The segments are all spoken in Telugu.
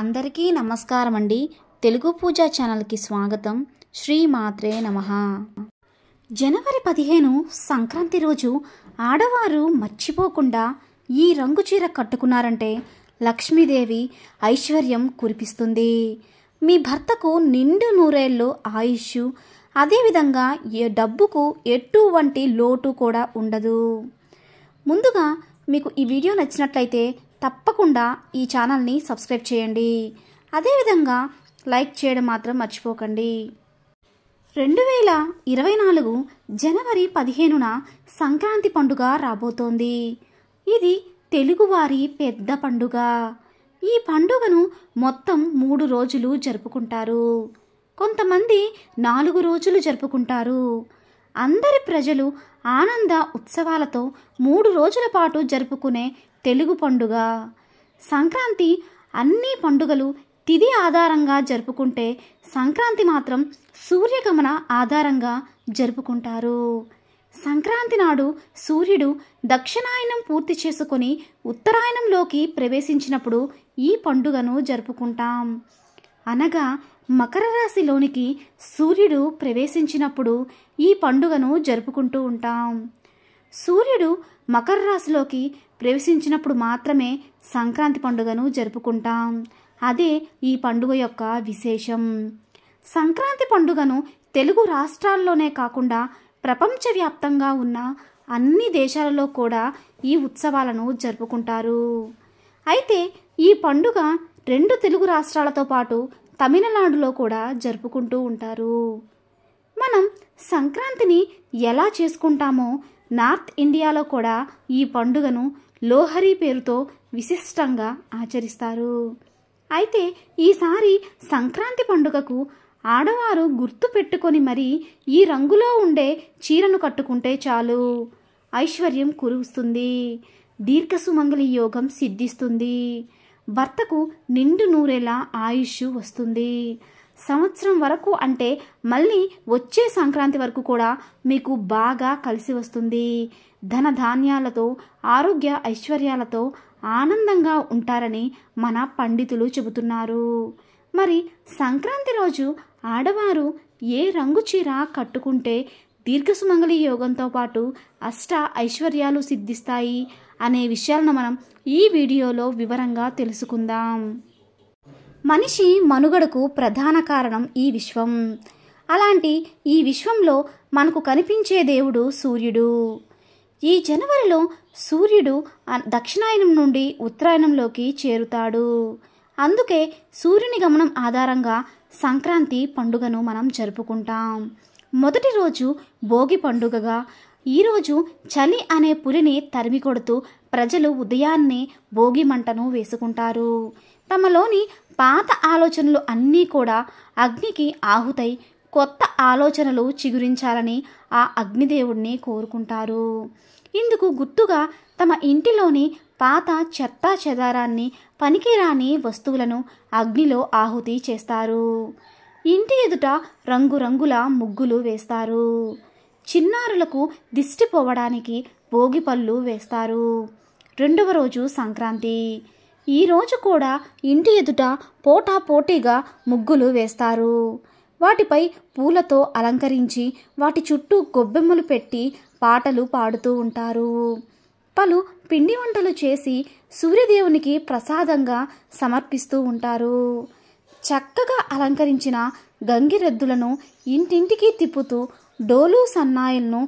అందరికీ నమస్కారం అండి తెలుగు పూజా ఛానల్కి స్వాగతం శ్రీ మాత్రే నమ జనవరి పదిహేను సంక్రాంతి రోజు ఆడవారు మర్చిపోకుండా ఈ రంగు చీర కట్టుకున్నారంటే లక్ష్మీదేవి ఐశ్వర్యం కురిపిస్తుంది మీ భర్తకు నిండు నూరేళ్ళు ఆయుష్ అదేవిధంగా ఏ డబ్బుకు ఎటువంటి లోటు కూడా ఉండదు ముందుగా మీకు ఈ వీడియో నచ్చినట్లయితే తప్పకుండా ఈ ఛానల్ని సబ్స్క్రైబ్ చేయండి అదేవిధంగా లైక్ చేయడం మాత్రం మర్చిపోకండి రెండు వేల ఇరవై నాలుగు జనవరి పదిహేనున సంక్రాంతి పండుగ రాబోతోంది ఇది తెలుగువారి పెద్ద పండుగ ఈ పండుగను మొత్తం మూడు రోజులు జరుపుకుంటారు కొంతమంది నాలుగు రోజులు జరుపుకుంటారు అందరి ప్రజలు ఆనంద ఉత్సవాలతో మూడు రోజుల పాటు జరుపుకునే తెలుగు పండుగ సంక్రాంతి అన్ని పండుగలు తిది ఆధారంగా జరుపుకుంటే సంక్రాంతి మాత్రం సూర్యగమన ఆధారంగా జరుపుకుంటారు సంక్రాంతి నాడు సూర్యుడు దక్షిణాయనం పూర్తి చేసుకొని ఉత్తరాయణంలోకి ప్రవేశించినప్పుడు ఈ పండుగను జరుపుకుంటాం అనగా మకర రాశిలోనికి సూర్యుడు ప్రవేశించినప్పుడు ఈ పండుగను జరుపుకుంటూ ఉంటాం సూర్యుడు మకర రాశిలోకి ప్రవేశించినప్పుడు మాత్రమే సంక్రాంతి పండుగను జరుపుకుంటాం అదే ఈ పండుగ యొక్క విశేషం సంక్రాంతి పండుగను తెలుగు రాష్ట్రాల్లోనే కాకుండా ప్రపంచవ్యాప్తంగా ఉన్న అన్ని దేశాలలో కూడా ఈ ఉత్సవాలను జరుపుకుంటారు అయితే ఈ పండుగ రెండు తెలుగు రాష్ట్రాలతో పాటు తమిళనాడులో కూడా జరుపుకుంటూ ఉంటారు మనం సంక్రాంతిని ఎలా చేసుకుంటామో నార్త్ ఇండియాలో కూడా ఈ పండుగను లోహరి పేరుతో విశిష్టంగా ఆచరిస్తారు అయితే ఈసారి సంక్రాంతి పండుగకు ఆడవారు గుర్తు పెట్టుకొని మరి ఈ రంగులో ఉండే చీరను కట్టుకుంటే చాలు ఐశ్వర్యం కురుస్తుంది దీర్ఘసుమంగళి యోగం సిద్ధిస్తుంది భర్తకు నిండు నూరేలా ఆయుష్ వస్తుంది సంవత్సరం వరకు అంటే మళ్ళీ వచ్చే సంక్రాంతి వరకు కూడా మీకు బాగా కలిసి వస్తుంది ధన ధాన్యాలతో ఆరోగ్య ఐశ్వర్యాలతో ఆనందంగా ఉంటారని మన పండితులు చెబుతున్నారు మరి సంక్రాంతి రోజు ఆడవారు ఏ రంగు చీర కట్టుకుంటే దీర్ఘసుమంగళి యోగంతో పాటు అష్ట ఐశ్వర్యాలు సిద్ధిస్తాయి అనే విషయాలను మనం ఈ వీడియోలో వివరంగా తెలుసుకుందాం మనిషి మనుగడకు ప్రధాన కారణం ఈ విశ్వం అలాంటి ఈ విశ్వంలో మనకు కనిపించే దేవుడు సూర్యుడు ఈ జనవరిలో సూర్యుడు దక్షిణాయనం నుండి ఉత్తరాయణంలోకి చేరుతాడు అందుకే సూర్యుని గమనం ఆధారంగా సంక్రాంతి పండుగను మనం జరుపుకుంటాం మొదటి రోజు భోగి పండుగగా ఈరోజు చలి అనే పులిని తరిమి కొడుతూ ప్రజలు ఉదయాన్నే భోగి మంటను వేసుకుంటారు తమలోని పాత ఆలోచనలు అన్నీ కూడా అగ్నికి ఆహుతై కొత్త ఆలోచనలు చిగురించాలని ఆ అగ్నిదేవుడిని కోరుకుంటారు ఇందుకు గుర్తుగా తమ ఇంటిలోని పాత చెత్తా చెదారాన్ని పనికిరాని వస్తువులను అగ్నిలో ఆహుతి చేస్తారు ఇంటి ఎదుట రంగురంగుల ముగ్గులు వేస్తారు చిన్నారులకు దిష్టిపోవడానికి భోగి పళ్ళు వేస్తారు రెండవ రోజు సంక్రాంతి ఈరోజు కూడా ఇంటి ఎదుట పోటా పోటీగా ముగ్గులు వేస్తారు వాటిపై పూలతో అలంకరించి వాటి చుట్టూ గొబ్బెమ్మలు పెట్టి పాటలు పాడుతూ ఉంటారు పలు పిండి వంటలు చేసి సూర్యదేవునికి ప్రసాదంగా సమర్పిస్తూ ఉంటారు చక్కగా అలంకరించిన గంగిరెద్దులను ఇంటింటికి తిప్పుతూ డోలు సన్నాయిలను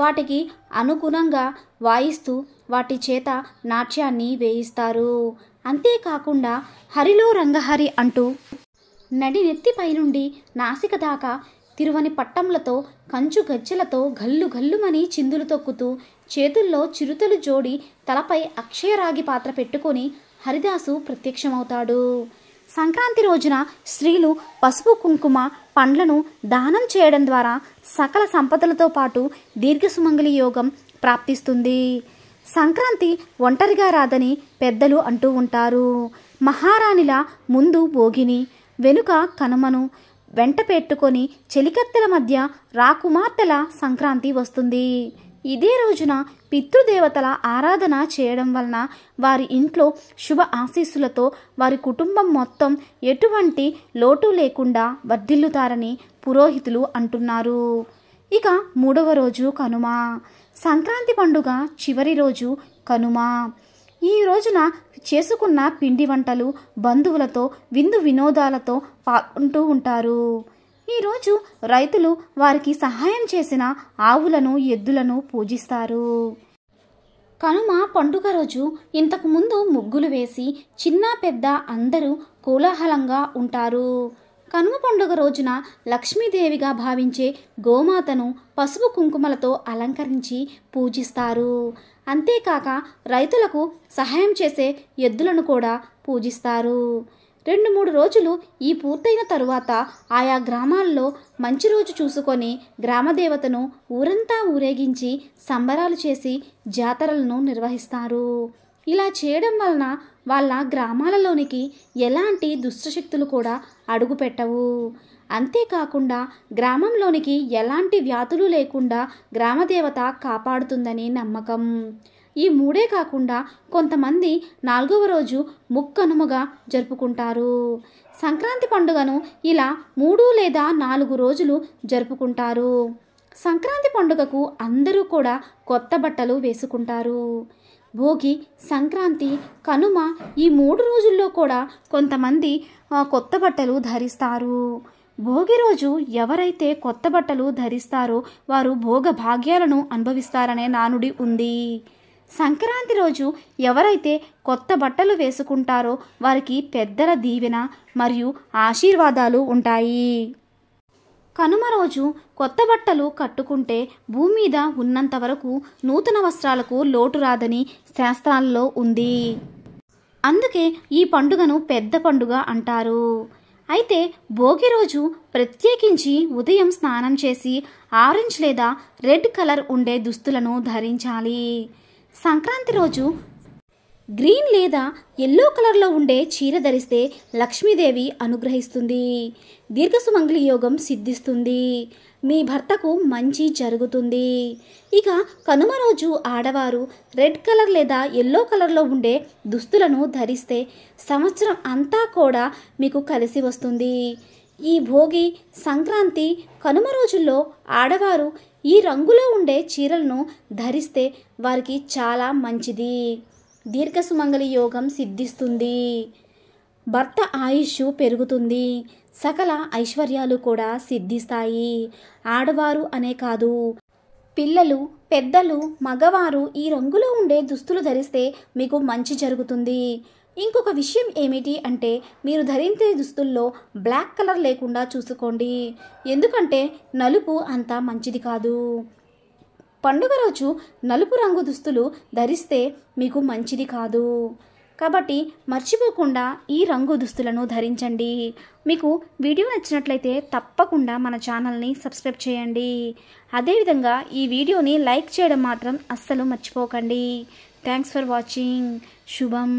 వాటికి అనుగుణంగా వాయిస్తూ వాటి చేత నాట్యాన్ని వేయిస్తారు అంతేకాకుండా హరిలో రంగహరి అంటూ నడి నెత్తిపై నుండి నాసిక దాకా తిరువని పట్టంలతో కంచు గజ్జలతో గల్లు గల్లుమని చిందులు తొక్కుతూ చేతుల్లో చిరుతలు జోడి తలపై అక్షయరాగి పాత్ర పెట్టుకొని హరిదాసు ప్రత్యక్షమవుతాడు సంక్రాంతి రోజున స్త్రీలు పసుపు కుంకుమ పండ్లను దానం చేయడం ద్వారా సకల సంపదలతో పాటు దీర్ఘసుమంగళి యోగం ప్రాప్తిస్తుంది సంక్రాంతి ఒంటరిగా రాదని పెద్దలు అంటూ ఉంటారు మహారాణిల ముందు భోగిని వెనుక కనుమను వెంట పెట్టుకొని చెలికత్తెల మధ్య రాకుమార్తెల సంక్రాంతి వస్తుంది ఇదే రోజున పితృదేవతల ఆరాధన చేయడం వలన వారి ఇంట్లో శుభ ఆశీస్సులతో వారి కుటుంబం మొత్తం ఎటువంటి లోటు లేకుండా వర్ధిల్లుతారని పురోహితులు అంటున్నారు ఇక మూడవ రోజు కనుమ సంక్రాంతి పండుగ చివరి రోజు కనుమ ఈ రోజున చేసుకున్న పిండి వంటలు బంధువులతో విందు వినోదాలతో పాల్గొంటూ ఉంటారు ఈరోజు రైతులు వారికి సహాయం చేసిన ఆవులను ఎద్దులను పూజిస్తారు కనుమ పండుగ రోజు ఇంతకుముందు ముగ్గులు వేసి చిన్న పెద్ద అందరూ కోలాహలంగా ఉంటారు కనుమ పండుగ రోజున లక్ష్మీదేవిగా భావించే గోమాతను పసుపు కుంకుమలతో అలంకరించి పూజిస్తారు అంతేకాక రైతులకు సహాయం చేసే ఎద్దులను కూడా పూజిస్తారు రెండు మూడు రోజులు ఈ పూర్తయిన తరువాత ఆయా గ్రామాల్లో మంచి రోజు చూసుకొని గ్రామదేవతను ఊరంతా ఊరేగించి సంబరాలు చేసి జాతరలను నిర్వహిస్తారు ఇలా చేయడం వలన వాళ్ళ గ్రామాలలోనికి ఎలాంటి దుష్టశక్తులు కూడా అడుగుపెట్టవు అంతేకాకుండా గ్రామంలోనికి ఎలాంటి వ్యాధులు లేకుండా గ్రామదేవత కాపాడుతుందని నమ్మకం ఈ మూడే కాకుండా కొంతమంది నాలుగవ రోజు ముక్కనుముగా జరుపుకుంటారు సంక్రాంతి పండుగను ఇలా మూడు లేదా నాలుగు రోజులు జరుపుకుంటారు సంక్రాంతి పండుగకు అందరూ కూడా కొత్త బట్టలు వేసుకుంటారు భోగి సంక్రాంతి కనుమ ఈ మూడు రోజుల్లో కూడా కొంతమంది కొత్త బట్టలు ధరిస్తారు భోగి రోజు ఎవరైతే కొత్త బట్టలు ధరిస్తారో వారు భోగ భాగ్యాలను అనుభవిస్తారనే నానుడి ఉంది సంక్రాంతి రోజు ఎవరైతే కొత్త బట్టలు వేసుకుంటారో వారికి పెద్దల దీవెన మరియు ఆశీర్వాదాలు ఉంటాయి కనుమ రోజు కొత్త బట్టలు కట్టుకుంటే భూమి మీద ఉన్నంత వరకు నూతన వస్త్రాలకు లోటు రాదని శాస్త్రాల్లో ఉంది అందుకే ఈ పండుగను పెద్ద పండుగ అంటారు అయితే భోగి రోజు ప్రత్యేకించి ఉదయం స్నానం చేసి ఆరెంజ్ లేదా రెడ్ కలర్ ఉండే దుస్తులను ధరించాలి సంక్రాంతి రోజు గ్రీన్ లేదా ఎల్లో కలర్లో ఉండే చీర ధరిస్తే లక్ష్మీదేవి అనుగ్రహిస్తుంది దీర్ఘసుమంగళి యోగం సిద్ధిస్తుంది మీ భర్తకు మంచి జరుగుతుంది ఇక కనుమ రోజు ఆడవారు రెడ్ కలర్ లేదా ఎల్లో కలర్లో ఉండే దుస్తులను ధరిస్తే సంవత్సరం అంతా కూడా మీకు కలిసి వస్తుంది ఈ భోగి సంక్రాంతి కనుమ రోజుల్లో ఆడవారు ఈ రంగులో ఉండే చీరలను ధరిస్తే వారికి చాలా మంచిది దీర్ఘసుమంగళి యోగం సిద్ధిస్తుంది భర్త ఆయుష్ పెరుగుతుంది సకల ఐశ్వర్యాలు కూడా సిద్ధిస్తాయి ఆడవారు అనే కాదు పిల్లలు పెద్దలు మగవారు ఈ రంగులో ఉండే దుస్తులు ధరిస్తే మీకు మంచి జరుగుతుంది ఇంకొక విషయం ఏమిటి అంటే మీరు ధరించే దుస్తుల్లో బ్లాక్ కలర్ లేకుండా చూసుకోండి ఎందుకంటే నలుపు అంత మంచిది కాదు పండుగ రోజు నలుపు రంగు దుస్తులు ధరిస్తే మీకు మంచిది కాదు కాబట్టి మర్చిపోకుండా ఈ రంగు దుస్తులను ధరించండి మీకు వీడియో నచ్చినట్లయితే తప్పకుండా మన ఛానల్ని సబ్స్క్రైబ్ చేయండి అదేవిధంగా ఈ వీడియోని లైక్ చేయడం మాత్రం అస్సలు మర్చిపోకండి థ్యాంక్స్ ఫర్ వాచింగ్ శుభం